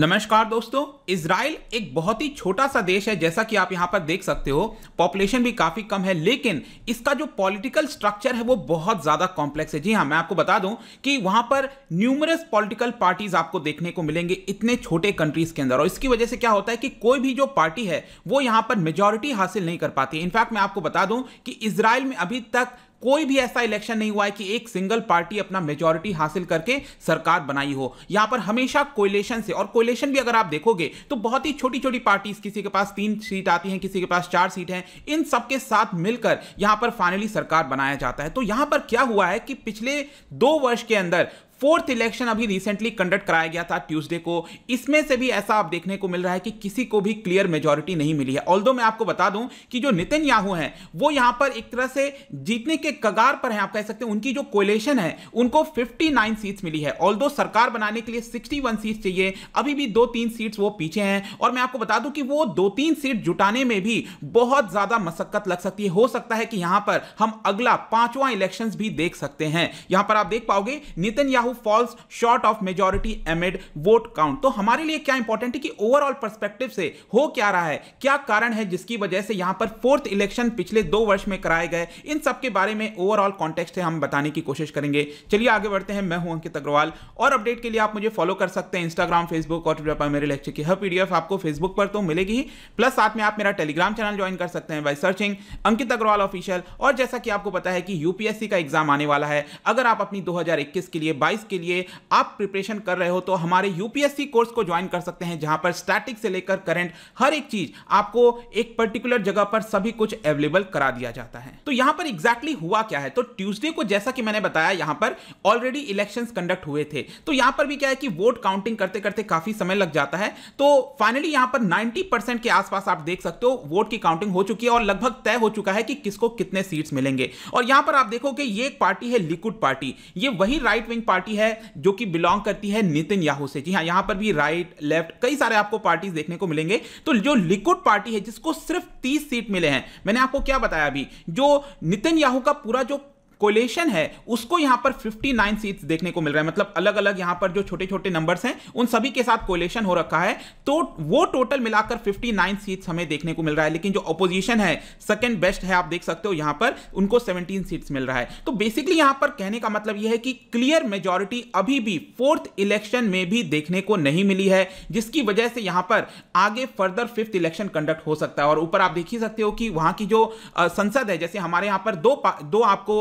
नमस्कार दोस्तों इसराइल एक बहुत ही छोटा सा देश है जैसा कि आप यहाँ पर देख सकते हो पॉपुलेशन भी काफ़ी कम है लेकिन इसका जो पॉलिटिकल स्ट्रक्चर है वो बहुत ज़्यादा कॉम्प्लेक्स है जी हाँ मैं आपको बता दूं कि वहाँ पर न्यूमरस पॉलिटिकल पार्टीज आपको देखने को मिलेंगे इतने छोटे कंट्रीज के अंदर और इसकी वजह से क्या होता है कि कोई भी जो पार्टी है वो यहाँ पर मेजोरिटी हासिल नहीं कर पाती इनफैक्ट मैं आपको बता दूँ कि इसराइल में अभी तक कोई भी ऐसा इलेक्शन नहीं हुआ है कि एक सिंगल पार्टी अपना मेजोरिटी हासिल करके सरकार बनाई हो यहां पर हमेशा कोयलेशन से और कोयलेशन भी अगर आप देखोगे तो बहुत ही छोटी छोटी पार्टीज किसी के पास तीन सीट आती हैं किसी के पास चार सीट हैं इन सबके साथ मिलकर यहां पर फाइनली सरकार बनाया जाता है तो यहां पर क्या हुआ है कि पिछले दो वर्ष के अंदर फोर्थ इलेक्शन अभी रिसेंटली कंडक्ट कराया गया था ट्यूसडे को इसमें से भी ऐसा आप देखने को मिल रहा है कि किसी को भी क्लियर मेजोरिटी नहीं मिली है ऑल मैं आपको बता दूं कि जो नितिन याहू हैं वो यहां पर एक तरह से जीतने के कगार पर हैं आप कह सकते हैं उनकी जो कोलेशन है उनको 59 सीट्स मिली है ऑल सरकार बनाने के लिए 61 सीट्स चाहिए अभी भी दो तीन सीट्स वो पीछे हैं और मैं आपको बता दूं कि वो दो तीन सीट जुटाने में भी बहुत ज्यादा मशक्कत लग सकती है हो सकता है कि यहां पर हम अगला पांचवा इलेक्शन भी देख सकते हैं यहां पर आप देख पाओगे नितिन याहू Netanyahu falls short of majority amid vote count तो हमारे लिए क्या इंपॉर्टेंट है कि ओवरऑल परस्पेक्टिव से हो क्या रहा है क्या कारण है जिसकी वजह से यहां पर फोर्थ इलेक्शन पिछले दो वर्ष में कराए गए इन सब के बारे में ओवरऑल कॉन्टेक्स्ट है हम बताने की कोशिश करेंगे चलिए आगे बढ़ते हैं मैं हूं अंकित अग्रवाल और अपडेट के लिए आप मुझे फॉलो कर सकते हैं इंस्टाग्राम फेसबुक और ट्विटर पर मेरे लेक्चर की हर पीडीएफ आपको फेसबुक पर तो मिलेगी प्लस साथ में आप मेरा टेलीग्राम चैनल ज्वाइन कर सकते हैं by searching Ankit Agarwal official और जैसा कि आपको पता है कि यूपीएससी का एग्जाम आने वाला है अगर आप अपनी 2021 के लिए 22 बाईस के लिए आप प्रिपरेशन कर रहे हो तो हमारे यूपीएससी कोर्स को ज्वाइन कर सकते हैं जहां पर स्टैटिक से लेकर करंट हर एक चीज आपको एक पर्टिकुलर जगह पर सभी कुछ अवेलेबल करा दिया जाता है तो यहां पर एग्जैक्टली exactly हुआ क्या है तो ट्यूजडे को जैसा कि मैंने बताया यहां पर ऑलरेडी इलेक्शन कंडक्ट हुए थे तो यहां पर भी क्या है कि वोट काउंटिंग करते करते काफी समय लग जाता है तो फाइनली यहां पर नाइनटी के आसपास आप देख सकते हो वोट की काउंटिंग हो चुकी है और लगभग तय हो चुका है कि किसको कितने सीट्स मिलेंगे और यहां पर आप देखो कि ये एक पार्टी है लिक्विड पार्टी ये वही राइट विंग पार्टी पार्टी है जो कि बिलोंग करती है नितिन याहू से जी हाँ यहां पर भी राइट लेफ्ट कई सारे आपको पार्टीज देखने को मिलेंगे तो जो लिक्विड पार्टी है जिसको सिर्फ तीस सीट मिले हैं मैंने आपको क्या बताया अभी जो नितिन याहू का पूरा जो कोलेशन है उसको यहां पर 59 सीट्स देखने को मिल रहा है मतलब अलग अलग यहां पर जो छोटे छोटे नंबर्स हैं उन सभी के साथ कोलेशन हो रखा है तो वो टोटल मिलाकर 59 सीट्स हमें देखने को मिल रहा है लेकिन जो अपोजिशन है सेकंड बेस्ट है आप देख सकते हो यहां पर उनको 17 सीट्स मिल रहा है तो बेसिकली यहां पर कहने का मतलब यह है कि क्लियर मेजोरिटी अभी भी फोर्थ इलेक्शन में भी देखने को नहीं मिली है जिसकी वजह से यहां पर आगे फर्दर फिफ्थ इलेक्शन कंडक्ट हो सकता है और ऊपर आप देख ही सकते हो कि वहां की जो संसद है जैसे हमारे यहां पर दो दो आपको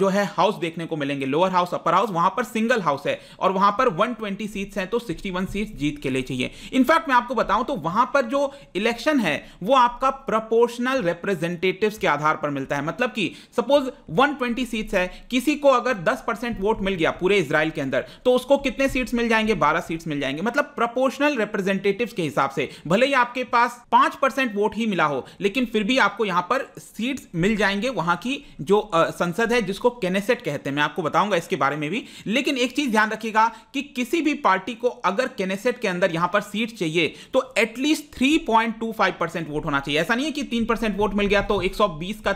जो है हाउस देखने को मिलेंगे लोअर हाउस अपर हाउस वहां पर सिंगल हाउस है और वहां पर 120 सीट्स हैं तो 61 सीट्स जीत के लिए चाहिए इनफैक्ट मैं आपको बताऊं तो वहां पर जो इलेक्शन है वो आपका प्रपोर्शनल रिप्रेजेंटेटिव के आधार पर मिलता है मतलब कि सपोज ट्वेंटी सीट्स है किसी को अगर दस परसेंट वोट मिल गया पूरे इसराइल के अंदर तो उसको कितने सीट्स मिल जाएंगे बारह सीट्स मिल जाएंगे मतलब प्रपोर्शनल रिप्रेजेंटेटिव के हिसाब से भले ही आपके पास पांच परसेंट वोट ही मिला हो लेकिन फिर भी आपको यहां पर सीट्स मिल जाएंगे वहां की जो संसद है जिसको केनेसेट कहते हैं मैं आपको बताऊंगा इसके बारे में भी लेकिन एक चीज ध्यान रखिएगा कि किसी भी पार्टी को अगर केनेसेट के अंदर यहां पर सीट चाहिए तो एटलीस्ट थ्री वोट होना चाहिए ऐसा नहीं है कि तीन वोट मिल गया तो एक का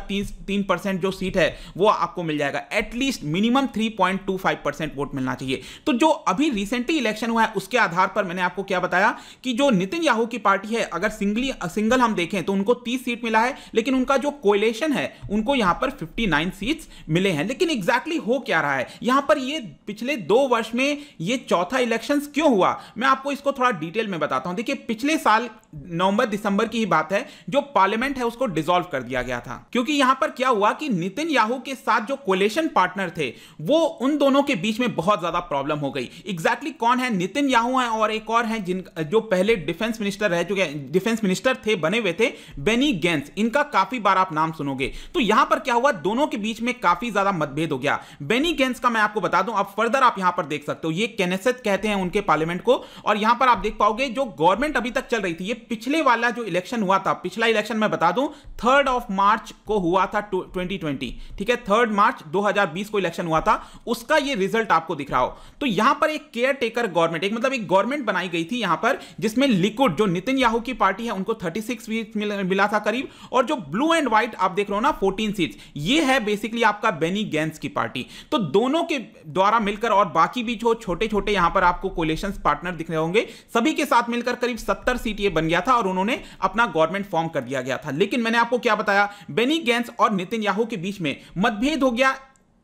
तीन परसेंट जो सीट है वो आपको मिल जाएगा एटलीस्ट मिनिमम थ्री वोट मिलना चाहिए तो जो अभी रिसेंटली इलेक्शन हुआ है उसके आधार पर मैंने आपको क्या बताया कि जो नितिन याहू की पार्टी है अगर सिंगली सिंगल हम देखें तो उनको तीस सीट मिला है लेकिन उनका जो कोलेशन है उनको यहां पर फिफ्टी सीट्स मिल मिले हैं लेकिन एग्जैक्टली exactly हो क्या रहा है यहां पर ये पिछले दो वर्ष में ये चौथा इलेक्शन क्यों हुआ मैं आपको इसको थोड़ा डिटेल में बताता हूं देखिए पिछले साल नवंबर दिसंबर की ही बात है जो पार्लियामेंट है उसको डिसॉल्व कर दिया गया था क्योंकि यहां पर क्या हुआ कि नितिन याहू के साथ जो कोलेशन पार्टनर थे वो उन दोनों के बीच में बहुत ज्यादा प्रॉब्लम हो गई एग्जैक्टली exactly कौन है नितिन याहू है और एक और है जिन जो पहले डिफेंस मिनिस्टर रह चुके डिफेंस मिनिस्टर थे बने हुए थे बेनी गेंस इनका काफी बार आप नाम सुनोगे तो यहां पर क्या हुआ दोनों के बीच में काफी ज्यादा मतभेद हो गया बेनी गेंस का मैं आपको बता दूं अब फर्दर आप यहां पर देख सकते हो ये कहते हैं उनके पार्लियामेंट को और यहां पर आप देख पाओगे जो गवर्नमेंट अभी तक चल रही थी ये पिछले वाला जो इलेक्शन हुआ था पिछला इलेक्शन मैं बता दूं थर्ड ऑफ मार्च को हुआ था 2020 ठीक है थर्ड मार्च 2020 को इलेक्शन हुआ था उसका ये रिजल्ट आपको दिख रहा हो तो यहां पर एक केयर टेकर गवर्नमेंट एक मतलब एक गवर्नमेंट बनाई गई थी यहां पर जिसमें लिक्विड जो नितिन याहू की पार्टी है उनको थर्टी सिक्स मिला था करीब और जो ब्लू एंड व्हाइट आप देख रहे हो ना फोर्टीन सीट ये है बेसिकली आपका बेनी गेंस की पार्टी तो दोनों के द्वारा मिलकर और बाकी भी जो छोटे छोटे यहां पर आपको कोलेशन पार्टनर दिख रहे होंगे सभी के साथ मिलकर करीब सत्तर सीट ये बन गया था और उन्होंने अपना गवर्नमेंट फॉर्म कर दिया गया था लेकिन मैंने आपको क्या बताया बेनी गेंस और नितिन याहू के बीच में मतभेद हो गया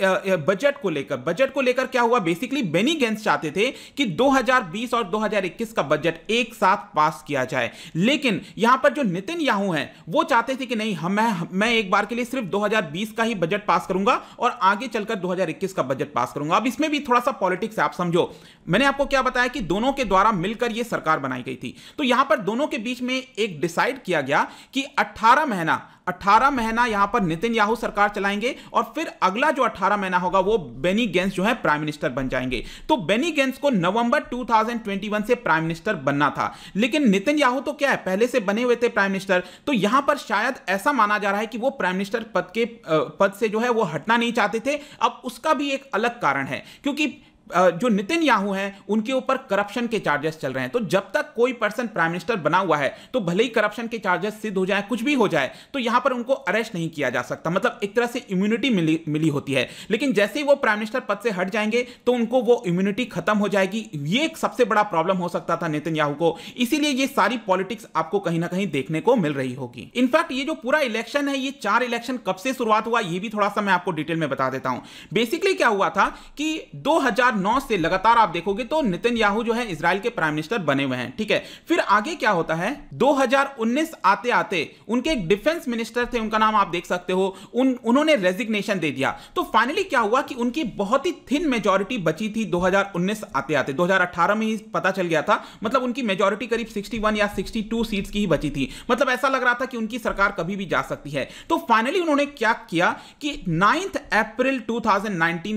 बजट को लेकर बजट को लेकर क्या हुआ बेसिकली बेनी गेंस चाहते थे कि 2020 और 2021 का बजट एक साथ पास किया जाए लेकिन यहां पर जो नितिन याहू हैं वो चाहते थे कि नहीं हम मैं, मैं एक बार के लिए सिर्फ 2020 का ही बजट पास करूंगा और आगे चलकर 2021 का बजट पास करूंगा अब इसमें भी थोड़ा सा पॉलिटिक्स आप समझो मैंने आपको क्या बताया कि दोनों के द्वारा मिलकर यह सरकार बनाई गई थी तो यहां पर दोनों के बीच में एक डिसाइड किया गया कि अट्ठारह महीना 18 महीना यहां पर नितिन याहू सरकार चलाएंगे और फिर अगला जो 18 महीना होगा वो बेनी गेंस जो है प्राइम मिनिस्टर बन जाएंगे तो बेनी गेंस को नवंबर 2021 से प्राइम मिनिस्टर बनना था लेकिन नितिन याहू तो क्या है पहले से बने हुए थे प्राइम मिनिस्टर तो यहां पर शायद ऐसा माना जा रहा है कि वो प्राइम मिनिस्टर पद के पद से जो है वो हटना नहीं चाहते थे अब उसका भी एक अलग कारण है क्योंकि जो नितिन याहू हैं उनके ऊपर करप्शन के चार्जेस चल रहे हैं तो जब तक कोई पर्सन प्राइम मिनिस्टर बना हुआ है तो भले ही करप्शन के चार्जेस सिद्ध हो जाए कुछ भी हो जाए तो यहां पर उनको अरेस्ट नहीं किया जा सकता मतलब एक तरह से इम्यूनिटी मिली मिली होती है लेकिन जैसे ही वो प्राइम मिनिस्टर पद से हट जाएंगे तो उनको वो इम्यूनिटी खत्म हो जाएगी ये एक सबसे बड़ा प्रॉब्लम हो सकता था नितिन याहू को इसीलिए ये सारी पॉलिटिक्स आपको कहीं ना कहीं देखने को मिल रही होगी इनफैक्ट ये जो पूरा इलेक्शन है ये चार इलेक्शन कब से शुरुआत हुआ ये भी थोड़ा सा मैं आपको डिटेल में बता देता हूं बेसिकली क्या हुआ था कि दो 2009 से लगातार आप देखोगे तो नितिन याहू जो है इसराइल के प्राइम मिनिस्टर बने हुए हैं ठीक है फिर आगे क्या होता है 2019 आते आते उनके एक डिफेंस मिनिस्टर थे उनका नाम आप देख सकते हो उन उन्होंने रेजिग्नेशन दे दिया तो फाइनली क्या हुआ कि उनकी बहुत ही थिन मेजोरिटी बची थी 2019 आते आते 2018 में ही पता चल गया था मतलब उनकी मेजोरिटी करीब 61 या 62 सीट्स की ही बची थी मतलब ऐसा लग रहा था कि उनकी सरकार कभी भी जा सकती है तो फाइनली उन्होंने क्या किया कि नाइन्थ अप्रैल टू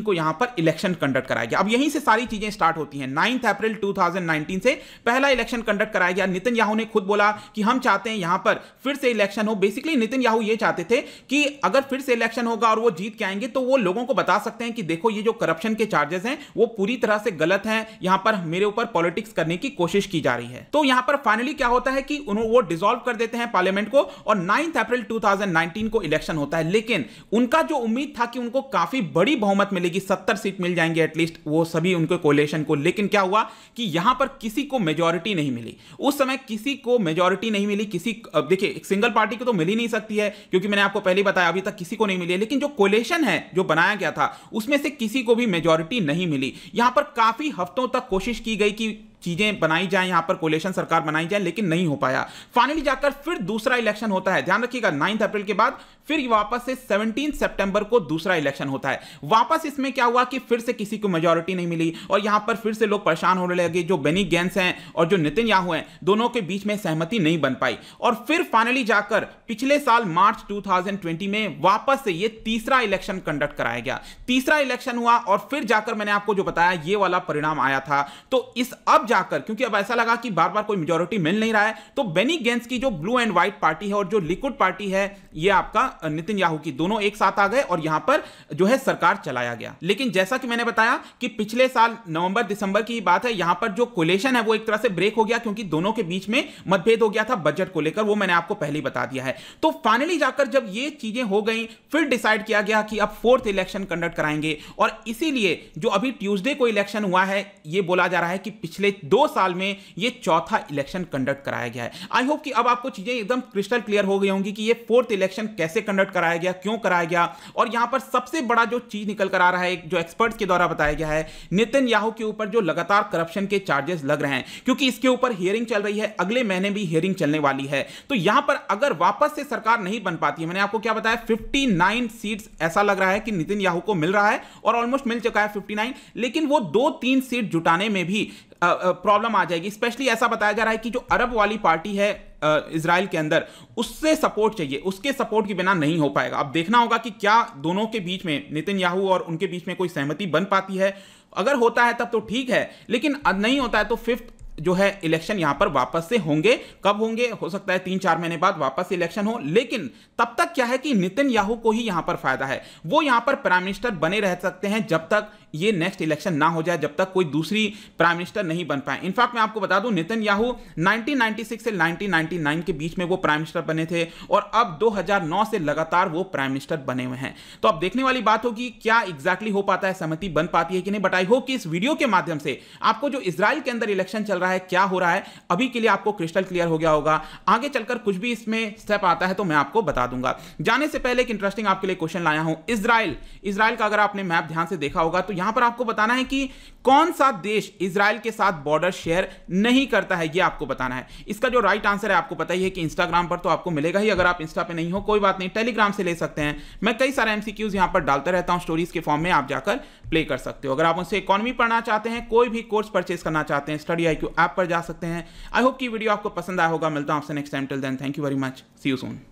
को यहां पर इलेक्शन कंडक्ट कराया गया अब यहीं से सारी चीजें स्टार्ट होती हैं नाइन्थ अप्रैल 2019 से पहला इलेक्शन कंडक्ट कराया गया नितिन याहू ने खुद बोला कि हम चाहते हैं यहां पर फिर से इलेक्शन हो बेसिकली नितिन याहू ये चाहते थे कि अगर फिर से इलेक्शन होगा और वो जीत के आएंगे तो वो लोगों को बता सकते हैं कि देखो ये जो करप्शन के चार्जेस हैं वो पूरी तरह से गलत हैं यहां पर मेरे ऊपर पॉलिटिक्स करने की कोशिश की जा रही है तो यहां पर फाइनली क्या होता है कि वो डिसॉल्व कर देते हैं पार्लियामेंट को और नाइन्थ अप्रैल 2019 को इलेक्शन होता है लेकिन उनका जो उम्मीद था कि उनको काफी बड़ी बहुमत मिलेगी सत्तर सीट मिल जाएंगे एटलीस्ट वो सभी उनके कोलेशन को लेकिन क्या हुआ कि यहां पर किसी को मेजोरिटी नहीं मिली उस समय किसी को मेजोरिटी नहीं मिली किसी देखिए एक सिंगल पार्टी को तो मिल ही नहीं सकती है क्योंकि मैंने आपको पहले बताया अभी तक किसी को नहीं मिली है लेकिन जो कोलेशन है जो बनाया गया था उसमें से किसी को भी मेजोरिटी नहीं मिली यहां पर काफी हफ्तों तक कोशिश की गई कि चीज़ें बनाई जाए यहां पर कोलेशन सरकार बनाई जाए लेकिन नहीं हो पाया फाइनली जाकर फिर दूसरा इलेक्शन होता है ध्यान रखिएगा नाइन्थ अप्रैल के बाद फिर वापस से 17 सितंबर को दूसरा इलेक्शन होता है वापस इसमें क्या हुआ कि फिर से किसी को मेजोरिटी नहीं मिली और यहां पर फिर से लोग परेशान होने लगे जो बेनी गेंस हैं और जो नितिन याहू हैं दोनों के बीच में सहमति नहीं बन पाई और फिर फाइनली जाकर पिछले साल मार्च 2020 में वापस से ये तीसरा इलेक्शन कंडक्ट कराया गया तीसरा इलेक्शन हुआ और फिर जाकर मैंने आपको जो बताया ये वाला परिणाम आया था तो इस अब जाकर क्योंकि अब ऐसा लगा कि बार बार कोई मेजोरिटी मिल नहीं रहा है तो बेनी गेंस की जो ब्लू एंड व्हाइट पार्टी है और जो लिक्विड पार्टी है ये आपका नितिन याहू की दोनों एक साथ आ गए और यहां पर जो है सरकार चलाया गया लेकिन जैसा कि मैंने बताया कि पिछले साल नवंबर दिसंबर की बात है यहां पर जो कोलेशन है वो एक तरह से ब्रेक हो गया क्योंकि दोनों के बीच में मतभेद हो गया था बजट को लेकर वो मैंने आपको पहले ही बता दिया है तो फाइनली जाकर जब ये चीजें हो गई फिर डिसाइड किया गया कि अब फोर्थ इलेक्शन कंडक्ट कराएंगे और इसीलिए जो अभी ट्यूजडे को इलेक्शन हुआ है ये बोला जा रहा है कि पिछले दो साल में ये चौथा इलेक्शन कंडक्ट कराया गया है आई होप कि अब आपको चीजें एकदम क्रिस्टल क्लियर हो गई होंगी कि ये फोर्थ इलेक्शन कैसे कंडक्ट कराया गया क्यों कराया गया और यहां पर सबसे बड़ा जो चीज निकल कर आ रहा है जो एक्सपर्ट्स के द्वारा बताया गया है नितिन याहू के ऊपर जो लगातार करप्शन के चार्जेस लग रहे हैं क्योंकि इसके ऊपर हियरिंग चल रही है अगले महीने भी हियरिंग चलने वाली है तो यहां पर अगर वापस से सरकार नहीं बन पाती है मैंने आपको क्या बताया 59 सीट्स ऐसा लग रहा है कि नितिन याहू को मिल रहा है और ऑलमोस्ट मिल चुका है 59 लेकिन वो दो तीन सीट जुटाने में भी प्रॉब्लम आ जाएगी स्पेशली ऐसा बताया जा रहा है कि जो अरब वाली पार्टी है इसराइल के अंदर उससे सपोर्ट चाहिए उसके सपोर्ट के बिना नहीं हो पाएगा अब देखना होगा कि क्या दोनों के बीच में नितिन याहू और उनके बीच में कोई सहमति बन पाती है अगर होता है तब तो ठीक है लेकिन नहीं होता है तो फिफ्थ जो है इलेक्शन यहां पर वापस से होंगे कब होंगे हो सकता है तीन चार महीने बाद वापस से इलेक्शन हो लेकिन तब तक क्या है कि नितिन याहू को ही यहां पर फायदा है वो यहां पर प्राइम मिनिस्टर बने रह सकते हैं जब तक ये नेक्स्ट इलेक्शन ना हो जाए जब तक कोई दूसरी प्राइम मिनिस्टर नहीं बन पाए इनफैक्ट मैं आपको बता दूं नितिन याहू 1996 से 1999 के बीच में वो प्राइम मिनिस्टर बने थे और अब 2009 से लगातार वो प्राइम मिनिस्टर बने हुए हैं तो अब देखने वाली बात होगी क्या एग्जैक्टली हो पाता है सहमति बन पाती है कि नहीं बट आई होप कि इस वीडियो के माध्यम से आपको जो इसराइल के अंदर इलेक्शन चल रहा है क्या हो रहा है अभी के लिए आपको क्रिस्टल क्लियर हो गया होगा आगे चलकर कुछ भी इसमें स्टेप आता है तो मैं आपको बता दूंगा जाने से पहले एक इंटरेस्टिंग आपके लिए क्वेश्चन लाया हूं इसराइल इसराइल का अगर आपने मैप ध्यान से देखा होगा तो यहां पर आपको बताना है कि कौन सा देश इसराइल के साथ बॉर्डर शेयर नहीं करता है यह आपको बताना है इसका जो राइट आंसर है आपको पता ही है कि इंस्टाग्राम पर तो आपको मिलेगा ही अगर आप इंस्टा पे नहीं हो कोई बात नहीं टेलीग्राम से ले सकते हैं मैं कई सारे एमसीक्यूज यहां पर डालता रहता हूं स्टोरीज के फॉर्म में आप जाकर प्ले कर सकते हो अगर आप उनसे इकोनॉमी पढ़ना चाहते हैं कोई भी कोर्स परचेस करना चाहते हैं स्टडी आई ऐप पर जा सकते हैं आई होप की वीडियो आपको पसंद आया होगा मिलता हूं आपसे next time till then thank you very much see you soon